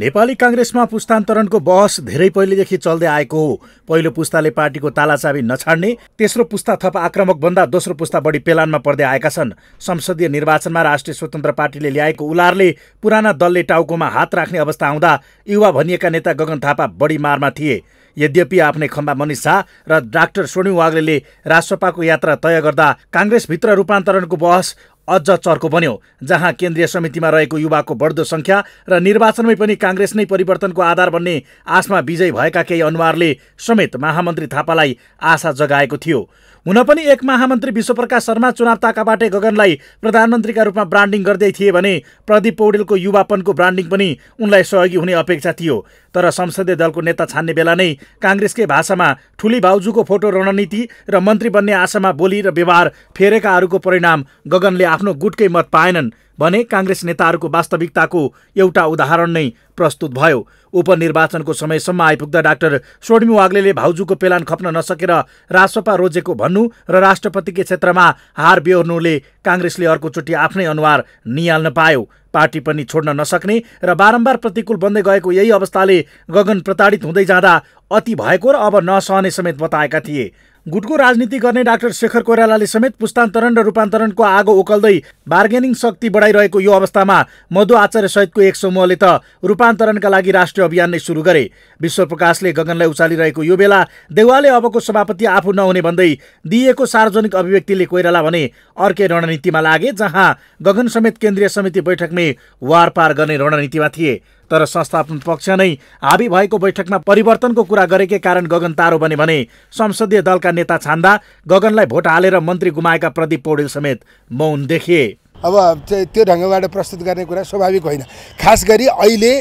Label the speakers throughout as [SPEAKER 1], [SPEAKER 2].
[SPEAKER 1] नेपाली काङ्ग्रेसमा पुस्तान्तरणको बहस धेरै पहिलेदेखि चल्दै आएको हो पहिलो पुस्ताले पार्टीको तालाचाबी नछाड्ने तेस्रो पुस्ता थप आक्रमक भन्दा दोस्रो पुस्ता बढी पेलानमा पर्दै आएका छन् संसदीय निर्वाचनमा राष्ट्रिय स्वतन्त्र पार्टीले ल्याएको उलारले पुराना दलले टाउकोमा हात राख्ने अवस्था आउँदा युवा भनिएका नेता गगन थापा बढी मारमा थिए यद्यपि आफ्नै खम्बा मनिष झा र डाक्टर सोणु वाग्लेले राष्ट्रपाको यात्रा तय गर्दा काङ्ग्रेसभित्र रूपान्तरणको बहस अझ चर्को बन्यो जहाँ केन्द्रीय समितिमा रहेको युवाको बढ्दो सङ्ख्या र निर्वाचनमै पनि काङ्ग्रेस नै परिवर्तनको आधार बन्ने आशमा विजयी भएका केही अनुहारले समेत महामन्त्री थापालाई आशा जगाएको थियो हुन पनि एक महामन्त्री विश्वप्रकाश शर्मा चुनाव ताकाबाटै गगनलाई प्रधानमन्त्रीका रूपमा ब्रान्डिङ गर्दै थिए भने प्रदीप पौडेलको युवापनको ब्रान्डिङ पनि उनलाई सहयोगी हुने अपेक्षा थियो तर संसदीय दलको नेता छान्ने बेला नै काङ्ग्रेसकै भाषामा ठुली भाउजूको फोटो रणनीति र मन्त्री बन्ने आशामा बोली र व्यवहार फेरेकाहरूको परिणाम गगनले आफ्नो गुटकै मत पाएनन् भने काङ्ग्रेस नेताहरूको वास्तविकताको एउटा उदाहरण नै प्रस्तुत भयो उपनिर्वाचनको समयसम्म आइपुग्दा डाक्टर स्वर्णिम वाग्ले भाउजूको पेलान खप्न नसकेर राजसपा रोजेको भन्नु र राष्ट्रपतिकै क्षेत्रमा हार बेहोर्नुले काङ्ग्रेसले अर्कोचोटि आफ्नै अनुहार निहाल्न पायो पार्टी पनि छोड्न नसक्ने र बारम्बार प्रतिकूल बन्दै गएको यही अवस्थाले गगन प्रताडित हुँदै जाँदा अति भएको र अब नसहने समेत बताएका थिए गुटको राजनीति गर्ने डाक्टर शेखर कोइरालाले समेत पुस्तान्तरण र रूपान्तरणको आगो उकल्दै बार्गेनिङ शक्ति बढाइरहेको यो अवस्थामा मधु आचार्य सहितको एक समूहले त रूपान्तरणका लागि राष्ट्रिय अभियान नै सुरु गरे विश्वप्रकाशले प्रकाशले गगनलाई उचालिरहेको यो बेला देवालले अबको सभापति आफू नहुने भन्दै दिइएको सार्वजनिक अभिव्यक्तिले कोइराला भने अर्कै रणनीतिमा लागे जहाँ गगन समेत केन्द्रीय समिति बैठकमै वार पार गर्ने रणनीतिमा थिए तर संस्थापन पक्ष नै हाबी भएको बैठकमा परिवर्तनको कुरा गरेकै कारण गगन तारो बने भने संसदीय दलका नेता छान्दा गगनलाई भोट हालेर मन्त्री गुमाएका प्रदीप पौडेल समेत मौन देखिए अब त्यो ढङ्गबाट प्रस्तुत गर्ने कुरा स्वाभाविक होइन खास गरी अहिले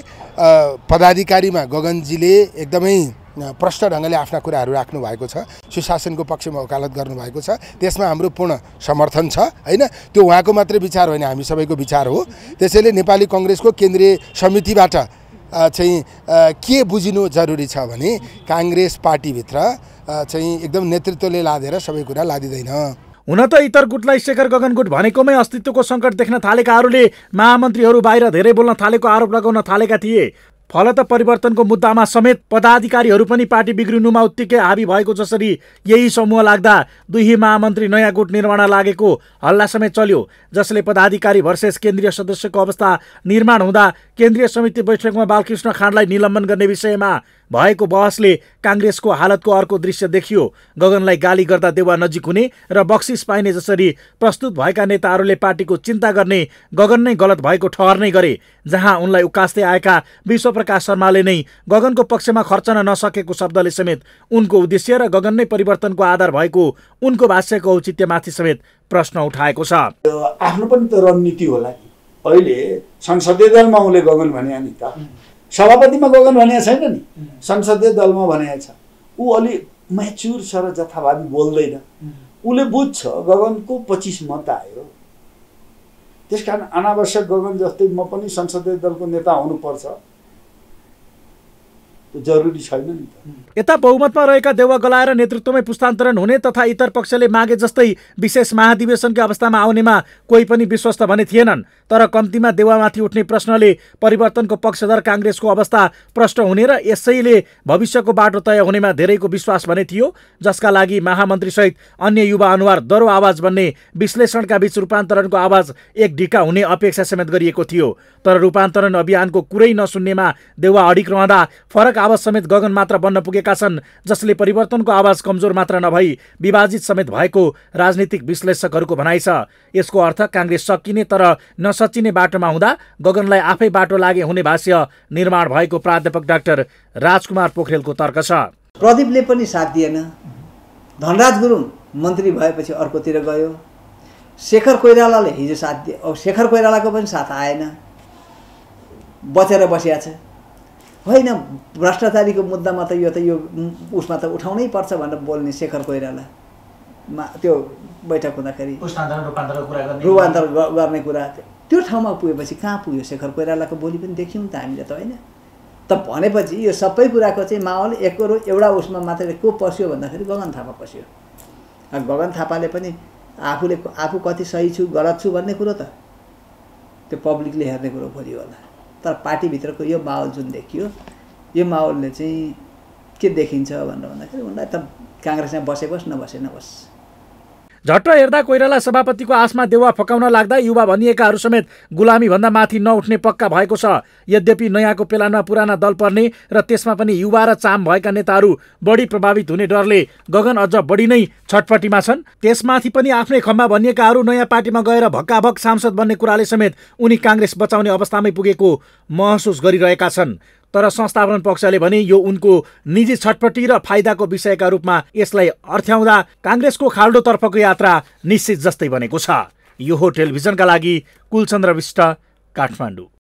[SPEAKER 1] पदाधिकारीमा गगनजीले एकदमै प्रष्ट ढङ्गले आफ्ना कुराहरू राख्नु भएको छ सुशासनको पक्षमा वकालत गर्नुभएको छ त्यसमा हाम्रो पूर्ण समर्थन छ होइन त्यो उहाँको मात्रै विचार होइन हामी सबैको विचार हो त्यसैले नेपाली कङ्ग्रेसको केन्द्रीय समितिबाट चाहिँ के बुझिनु जरुरी छ भने काङ्ग्रेस पार्टीभित्र चाहिँ एकदम नेतृत्वले लादेर सबै कुरा लादिँदैन हुन त इतर गुटलाई शेखर गगन गुट भनेकोमै अस्तित्वको सङ्कट देख्न थालेकाहरूले महामन्त्रीहरू बाहिर धेरै बोल्न थालेको आरोप लगाउन थालेका थिए फलत परिवर्तनको मुद्दामा समेत पदाधिकारीहरू पनि पार्टी बिग्रिनुमा उत्तिकै हाबी भएको जसरी यही समूह लाग्दा दुही महामन्त्री नयाँ गुट निर्माण लागेको हल्ला समेत चल्यो जसले पदाधिकारी भर्सेस केन्द्रीय सदस्यको अवस्था निर्माण हुँदा केन्द्रीय समिति बैठकमा बालकृष्ण खाँडलाई निलम्बन गर्ने विषयमा भएको बहसले काङ्ग्रेसको हालतको अर्को दृश्य देखियो गगनलाई गाली गर्दा देवा नजिक हुने र बक्सिस पाइने जसरी प्रस्तुत भएका नेताहरूले पार्टीको चिन्ता गर्ने गगन नै गलत भएको ठहर नै गरे जहाँ उनलाई उकास्दै आएका विश्व प्रकाश शर्माले नै गगनको पक्षमा खर्चन नसकेको शब्दले समेत उनको उद्देश्य र गगन नै परिवर्तनको आधार भएको उनको भाष्यको औचित्यमाथि समेत प्रश्न उठाएको छ आफ्नो पनि त रणनीति होला अहिले संसदीय दलमा उसले गगन भने नि त सभापतिमा गगन भने छैन नि संसदीय दलमा भने छ ऊ अलि म्याच्युर छ र जथाभावी बोल्दैन उसले बुझ्छ गगनको पच्चिस मत आयो त्यस कारण अनावश्यक गगन जस्तै म पनि संसदीय दलको नेता हुनुपर्छ जरुरी छैन नि यता बहुमतमा रहेका देउवा गलाएर नेतृत्वमै पुस्तान्तरण हुने तथा इतर पक्षले मागे जस्तै विशेष महाधिवेशनकै अवस्थामा आउनेमा कोही पनि विश्वस्त भने थिएनन् तर कम्तीमा देवामाथि उठ्ने प्रश्नले परिवर्तनको पक्षधर काङ्ग्रेसको अवस्था प्रष्ट हुने र यसैले भविष्यको बाटो तय हुनेमा धेरैको विश्वास भने थियो जसका लागि महामन्त्रीसहित अन्य युवा अनुहार दरो आवाज बन्ने विश्लेषणका बीच रूपान्तरणको आवाज एक ढिका हुने अपेक्षा समेत गरिएको थियो तर रूपान्तरण अभियानको कुरै नसुन्नेमा देवा अडिक रहँदा फरक आवाज समेत गगन मात्र बन्न पुगेका छन् जसले परिवर्तनको आवाज कमजोर मात्र नभई विभाजित समेत भएको राजनीतिक विश्लेषकहरूको भनाइ छ यसको अर्थ काङ्ग्रेस सकिने तर नसचिने बाटोमा हुँदा गगनलाई आफै बाटो लागे हुने भाष्य निर्माण भएको प्राध्यापक डाक्टर राजकुमार पोखरेलको तर्क छ
[SPEAKER 2] प्रदीपले पनि साथ दिएन धनराज गुरुङ मन्त्री भएपछि अर्कोतिर गयो शेखर कोइरालाले हिजो साथ दिए शेखर कोइरालाको पनि साथ आएन बचेर बसिया छ होइन भ्रष्टाचारीको मुद्दामा त यो त यो उसमा त उठाउनै पर्छ भनेर बोल्ने शेखर मा त्यो बैठक हुँदाखेरि
[SPEAKER 1] रूपान्तर
[SPEAKER 2] गर्ने कुरा त्यो ठाउँमा पुगेपछि कहाँ पुग्यो शेखर कोइरालाको बोली पनि देख्यौँ त हामीले त होइन त भनेपछि यो सबै कुराको चाहिँ माहौल एकरो एउटा उसमा मात्रै को पस्यो भन्दाखेरि गगन थापा पस्यो गगन थापाले पनि आफूले आफू कति सही छु गलत छु भन्ने कुरो त त्यो पब्लिकले हेर्ने कुरो भोलि होला तर पार्टीभित्रको यो माहौल जुन देखियो यो माहौलले चाहिँ के देखिन्छ भनेर भन्दाखेरि उनलाई त काङ्ग्रेसमा बसे बस् नबसे नबस् झट्ट हेर्दा कोइराला सभापतिको आसमा देउवा
[SPEAKER 1] फकाउन लाग्दा युवा भनिएकाहरू समेत गुलामी भन्दा माथि नउठ्ने पक्का भएको छ यद्यपि नयाँको पेलानमा पुराना दल पर्ने र त्यसमा पनि युवा र चाम भएका नेताहरू बढी प्रभावित हुने डरले गगन अझ बढी नै छटपटीमा छन् त्यसमाथि पनि आफ्नै खम्बा भनिएकाहरू नयाँ पार्टीमा गएर भक्काभक सांसद बन्ने कुराले समेत उनी काङ्ग्रेस बचाउने अवस्थामै पुगेको महसुस गरिरहेका छन् तर संस्थापन पक्षले भने यो उनको निजी छटपटी र फाइदाको विषयका रूपमा यसलाई अर्थ्याउँदा काङ्ग्रेसको खाल्डोतर्फको यात्रा निश्चित जस्तै बनेको छ यो हो टेलिभिजनका लागि कुलचन्द्र विष्ट काठमाडौँ